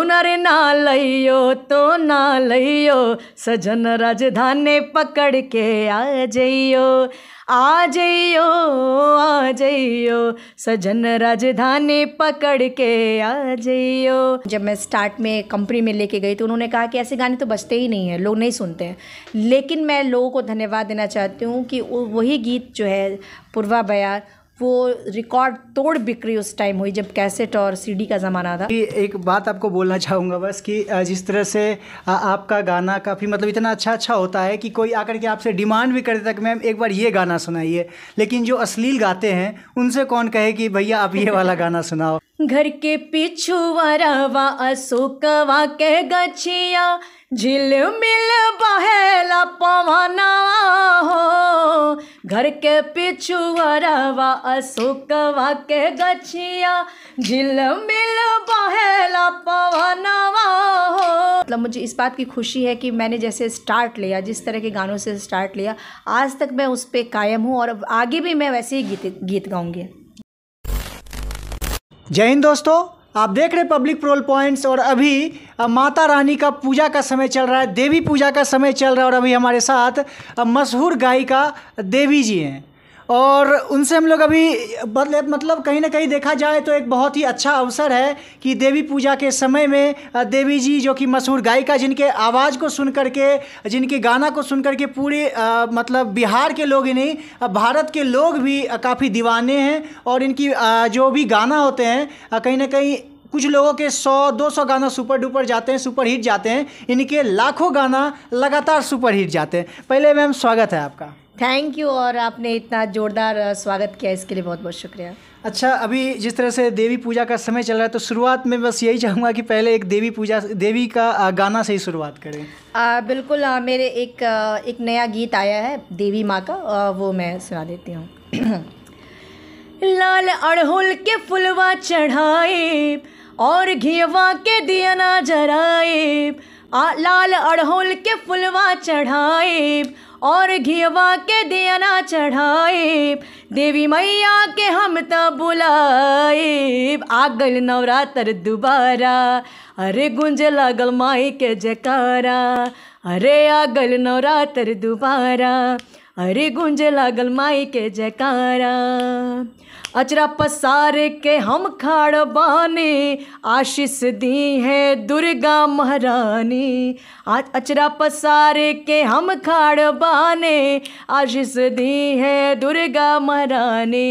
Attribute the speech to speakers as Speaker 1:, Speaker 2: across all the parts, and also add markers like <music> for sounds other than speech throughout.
Speaker 1: हुनर ना लइयो तो ना लइयो सजन राजधानी पकड़ के आ जइयो आ जइयो आ जइयो
Speaker 2: सजन राजधानी पकड़ के आ जइयो जब मैं स्टार्ट में कंपनी में लेके गई तो उन्होंने कहा कि ऐसे गाने तो बजते ही नहीं हैं लोग नहीं सुनते हैं लेकिन मैं लोगों को धन्यवाद देना चाहती हूँ कि वही गीत जो है पुरवा बयार वो रिकॉर्ड तोड़ बिक्री उस टाइम हुई जब कैसेट और सीडी का ज़माना था
Speaker 3: एक बात आपको बोलना चाहूँगा बस कि जिस तरह से आपका गाना काफ़ी मतलब इतना अच्छा अच्छा होता है कि कोई आकर के आपसे डिमांड भी कर देता कि मैम एक बार ये गाना सुनाइए लेकिन जो अश्लील गाते हैं उनसे कौन कहे कि भैया आप ये वाला गाना सुनाओ
Speaker 1: घर के पीछू वरवा अशोकवा के गछिया मिल बहेला पवाना हो घर के पीछू वरवा
Speaker 2: अशोकवा के गछिया मिल बहेला पवाना हो मतलब मुझे इस बात की खुशी है कि मैंने जैसे स्टार्ट लिया जिस तरह के गानों से स्टार्ट लिया आज तक मैं उस पर कायम हूँ और आगे भी मैं वैसे ही गीत गीत गाऊँगी
Speaker 3: जय हिंद दोस्तों आप देख रहे पब्लिक प्रोल पॉइंट्स और अभी माता रानी का पूजा का समय चल रहा है देवी पूजा का समय चल रहा है और अभी हमारे साथ मशहूर गायिका देवी जी हैं और उनसे हम लोग अभी मतलब, मतलब कहीं ना कहीं देखा जाए तो एक बहुत ही अच्छा अवसर है कि देवी पूजा के समय में देवी जी जो कि मशहूर गायिका जिनके आवाज़ को सुन करके जिनके गाना को सुन करके पूरे मतलब बिहार के लोग ही नहीं भारत के लोग भी काफ़ी दीवाने हैं और इनकी जो भी गाना होते हैं कहीं ना कहीं कुछ लोगों के 100-200 गाना सुपर डुपर जाते हैं सुपर हिट जाते हैं इनके लाखों गाना लगातार सुपर हिट जाते हैं पहले मैम स्वागत है आपका
Speaker 2: थैंक यू और आपने इतना ज़ोरदार स्वागत किया इसके लिए बहुत बहुत शुक्रिया
Speaker 3: अच्छा अभी जिस तरह से देवी पूजा का समय चल रहा है तो शुरुआत में बस यही चाहूँगा कि पहले एक देवी पूजा देवी का गाना से ही शुरुआत करें
Speaker 2: आ, बिल्कुल आ, मेरे एक एक नया गीत आया है देवी माँ का आ, वो मैं सुना देती हूँ <clears throat>
Speaker 1: लाल अड़हुल के फुलवा चढ़ाए और घीवा के दिया ना जराए आ, लाल अड़हुल के फुलवा चढ़ाए और घीवा के दियना चढ़ाए देवी मैया के हम तो बुलाए आगल नवरात्र दोबारा अरे गुंज लागल माई के जकारा अरे आगल नवरात्र दोबारा अरे गुंज लागल माई के जयकारा अचरा पसार के हम खाड़ बानी आशीष दी है दुर्गा महारानी अचरा पसार के हम खाड़ बाने आशीष दी है दुर्गा महारानी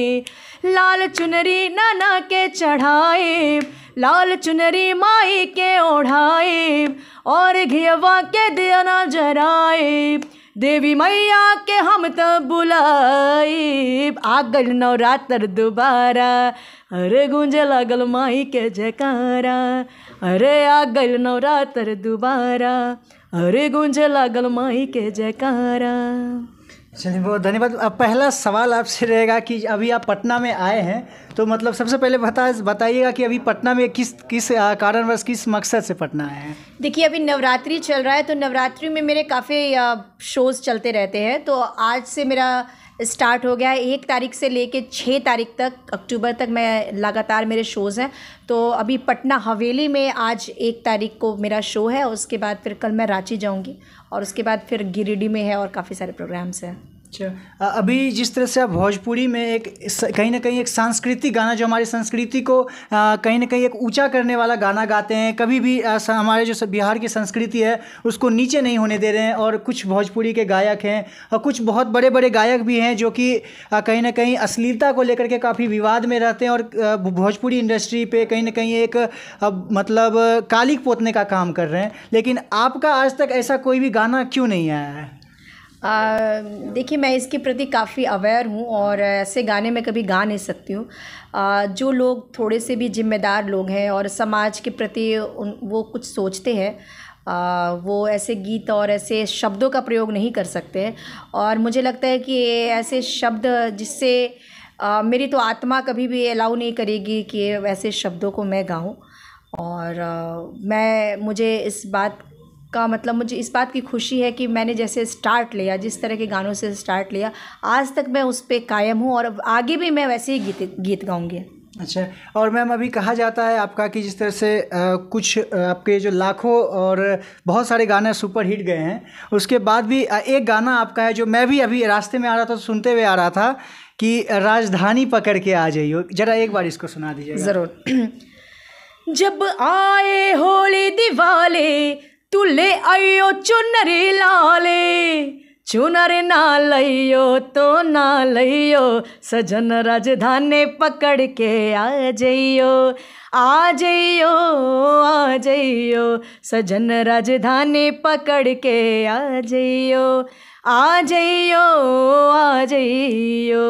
Speaker 1: लाल चुनरी नाना के चढ़ाए लाल चुनरी माई के ओढ़ाए और घियवा के दिया ना जराए देवी मैया के हम तो बुलाई आगल नवरात्र दोबारा अरे गूंज लागल माई के जयकारा अरे आगल नवरात्र दोबारा अरे गूंज लागल माई के जयकारा चलिए बहुत धन्यवाद अब पहला सवाल आपसे रहेगा कि अभी आप पटना में आए
Speaker 3: हैं तो मतलब सबसे पहले बता बताइएगा कि अभी पटना में किस किस कारणवश किस मकसद
Speaker 1: से
Speaker 2: पटना आए हैं देखिए अभी नवरात्रि चल रहा है तो नवरात्रि में मेरे काफ़ी शोज़ चलते रहते हैं तो आज से मेरा स्टार्ट हो गया है एक तारीख से लेके छः तारीख तक अक्टूबर तक मैं लगातार मेरे शोज़ हैं तो अभी पटना हवेली में आज एक तारीख को मेरा शो है उसके बाद फिर कल मैं रांची जाऊँगी और उसके बाद फिर गिरिडीह में है और काफ़ी सारे प्रोग्राम्स हैं
Speaker 3: अच्छा अभी जिस तरह से आप भोजपुरी में एक कहीं ना कहीं एक सांस्कृतिक गाना जो हमारी संस्कृति को कहीं ना कहीं एक ऊंचा करने वाला गाना गाते हैं कभी भी हमारे जो बिहार की संस्कृति है उसको नीचे नहीं होने दे रहे हैं और कुछ भोजपुरी के गायक हैं और कुछ बहुत बड़े बड़े गायक भी हैं जो कि कहीं ना कहीं अश्लीलता को लेकर के काफ़ी विवाद में रहते हैं और भोजपुरी इंडस्ट्री पर कहीं ना कहीं एक मतलब कालिक पोतने का काम कर रहे हैं लेकिन आपका आज तक ऐसा कोई भी गाना क्यों नहीं आया है
Speaker 2: देखिए मैं इसके प्रति काफ़ी अवेयर हूँ और ऐसे गाने मैं कभी गा नहीं सकती हूँ जो लोग थोड़े से भी ज़िम्मेदार लोग हैं और समाज के प्रति उन वो कुछ सोचते हैं वो ऐसे गीत और ऐसे शब्दों का प्रयोग नहीं कर सकते और मुझे लगता है कि ऐसे शब्द जिससे मेरी तो आत्मा कभी भी अलाउ नहीं करेगी कि ऐसे शब्दों को मैं गाऊँ और आ, मैं मुझे इस बात का मतलब मुझे इस बात की खुशी है कि मैंने जैसे स्टार्ट लिया जिस तरह के गानों से स्टार्ट लिया आज तक मैं उस पर कायम हूँ और अब आगे भी मैं वैसे ही गीत गीत गाऊँगी
Speaker 3: अच्छा और मैम अभी कहा जाता है आपका कि जिस तरह से आ, कुछ आपके जो लाखों और बहुत सारे गाने सुपर हिट गए हैं उसके बाद भी एक गाना आपका है जो मैं भी अभी रास्ते में आ रहा था तो सुनते हुए आ रहा था कि राजधानी पकड़ के आ जाइए ज़रा एक बार इसको सुना दीजिए ज़रूर <clears throat>
Speaker 1: जब आए होली दिवाले तू ले आइयो चुनरी लाले चुनर ना लइयो तो ना लइयो सजन राजधानी पकड़ के आ जइयो आ जइयो आ जइयो सजन राजधानी पकड़ के आ जइयो आ जइयो आ जइयो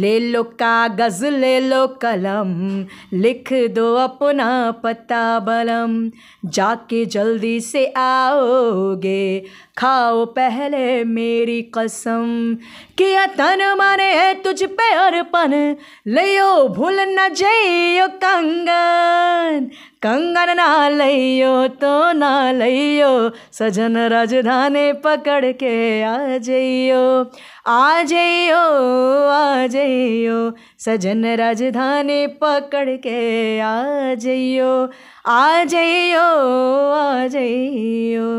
Speaker 1: ले लो कागज़ ले लो कलम लिख दो अपना पता बलम जाके जल्दी से आओगे खाओ पहले मेरी कसम किया तन माने है तुझ पे अर्पण ले भूल न जाइयो कंगन कंगन ना लइयो तो ना लइयो सजन राजधानी पकड़ के आ जइयो आ जइयो आ जइयो सजन राजधानी पकड़ के आ जइयो आ जइयो आ जइयो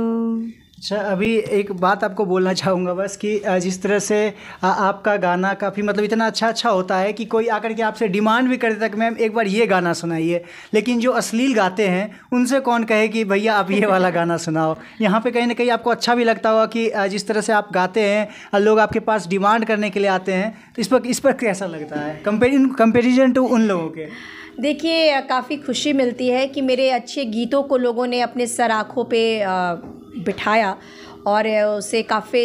Speaker 1: अच्छा
Speaker 3: अभी एक बात आपको बोलना चाहूँगा बस कि जिस तरह से आपका गाना काफ़ी मतलब इतना अच्छा अच्छा होता है कि कोई आकर के आपसे डिमांड भी कर देता कि मैम एक बार ये गाना सुनाइए लेकिन जो अश्लील गाते हैं उनसे कौन कहे कि भैया आप ये वाला गाना सुनाओ यहाँ पे कहीं ना कहीं आपको अच्छा भी लगता होगा कि जिस तरह से आप गाते हैं लोग आपके पास डिमांड करने के लिए आते हैं तो इस पर इस पर कैसा लगता है कंपेरिजन कंपेरिजन टू उन लोगों के
Speaker 2: देखिए काफ़ी खुशी मिलती है कि मेरे अच्छे गीतों को लोगों ने अपने सर आँखों पर बिठाया और उसे काफ़ी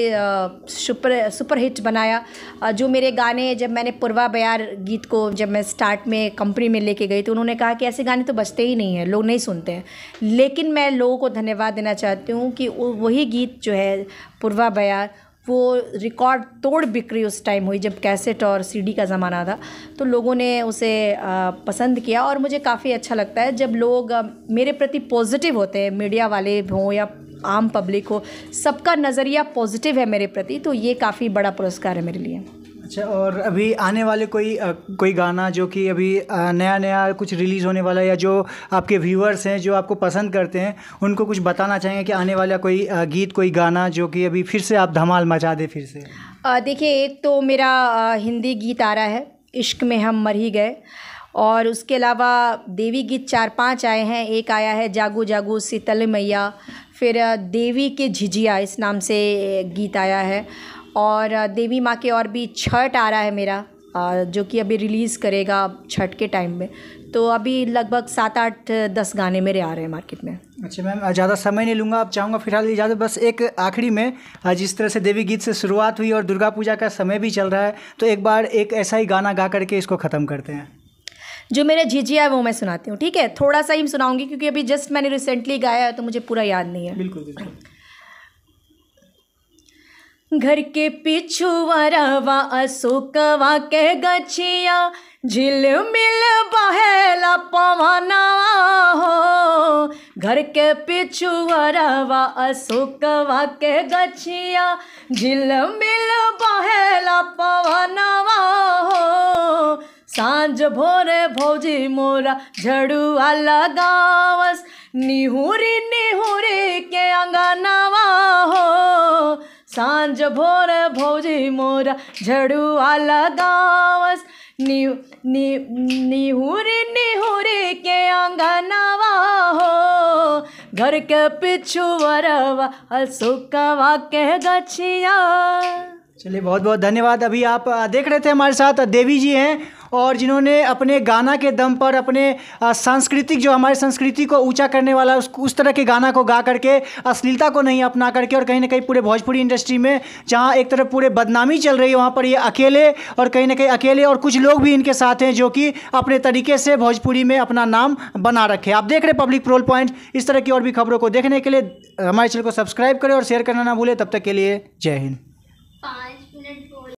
Speaker 2: सुपर सुपर हिट बनाया जो मेरे गाने जब मैंने पुरवा बयार गीत को जब मैं स्टार्ट में कंपनी में लेके गई तो उन्होंने कहा कि ऐसे गाने तो बजते ही नहीं हैं लोग नहीं सुनते हैं लेकिन मैं लोगों को धन्यवाद देना चाहती हूँ कि वही गीत जो है पुरवा बयार वो रिकॉर्ड तोड़ बिक्री उस टाइम हुई जब कैसेट और सीडी का ज़माना था तो लोगों ने उसे पसंद किया और मुझे काफ़ी अच्छा लगता है जब लोग मेरे प्रति पॉजिटिव होते हैं मीडिया वाले हों या आम पब्लिक हो सबका नज़रिया पॉजिटिव है मेरे प्रति तो ये काफ़ी बड़ा पुरस्कार है मेरे लिए
Speaker 3: अच्छा और अभी आने वाले कोई कोई गाना जो कि अभी नया नया कुछ रिलीज़ होने वाला है या जो आपके व्यूअर्स हैं जो आपको पसंद करते हैं उनको कुछ बताना चाहेंगे कि आने वाला कोई गीत कोई गाना जो कि अभी फिर से आप धमाल मचा
Speaker 2: दें फिर से देखिए एक तो मेरा हिंदी गीत आ रहा है इश्क में हम मर ही गए और उसके अलावा देवी गीत चार पांच आए हैं एक आया है जागो जागो शीतल मैया फिर देवी के झिझिया इस नाम से गीत आया है और देवी माँ के और भी छठ आ रहा है मेरा जो कि अभी रिलीज़ करेगा छठ के टाइम में तो अभी लगभग सात आठ दस गाने मेरे आ रहे हैं मार्केट में
Speaker 3: अच्छा मैम ज़्यादा समय नहीं लूँगा आप चाहूँगा फिलहाल इजाज़त बस एक आखिरी में जिस तरह से देवी गीत से शुरुआत हुई और दुर्गा पूजा का समय भी चल रहा है तो एक बार एक ऐसा ही गाना गा करके इसको ख़त्म करते हैं
Speaker 2: जो मेरा झिझिया है वो मैं सुनाती हूँ ठीक है थोड़ा सा ही सुनाऊंगी क्योंकि अभी जस्ट मैंने रिसेंटली गाया है तो मुझे पूरा याद नहीं है बिल्कुल
Speaker 1: घर के पिछुआ रवा अशोकवा के गछिया झिल मिल बहेला पवाना हो घर के पिछुआ रवा अशोकवा के गछिया झिल मिल बहेला पवाना हो સાંજ ભોરે ભોજી મોરા ઝડુઆ લગાવસ નિહુરી નિહુરી કે અંગનાવા હો સાંજ ભોરે ભોજી મોરા ઝડુઆ લગાવસ निहुरी निहुरी के अंगनावा हो घर के पिछू वरवा अलसुकवा के गछिया
Speaker 3: चलिए बहुत बहुत धन्यवाद अभी आप देख रहे थे हमारे साथ देवी जी हैं और जिन्होंने अपने गाना के दम पर अपने सांस्कृतिक जो हमारे संस्कृति को ऊँचा करने वाला उस उस तरह के गाना को गा करके अश्लीलता को नहीं अपना करके और कहीं ना कहीं पूरे भोजपुरी इंडस्ट्री में जहाँ एक तरफ पूरे बदनामी चल रही है वहाँ पर ये अकेले और कहीं ना कहीं अकेले और कुछ लोग भी इनके साथ हैं जो कि अपने तरीके से भोजपुरी में अपना नाम बना रखे आप देख रहे पब्लिक प्रोल पॉइंट इस तरह की और भी खबरों को देखने के लिए हमारे चैनल को सब्सक्राइब करें और शेयर करना ना भूलें तब तक के लिए जय हिंद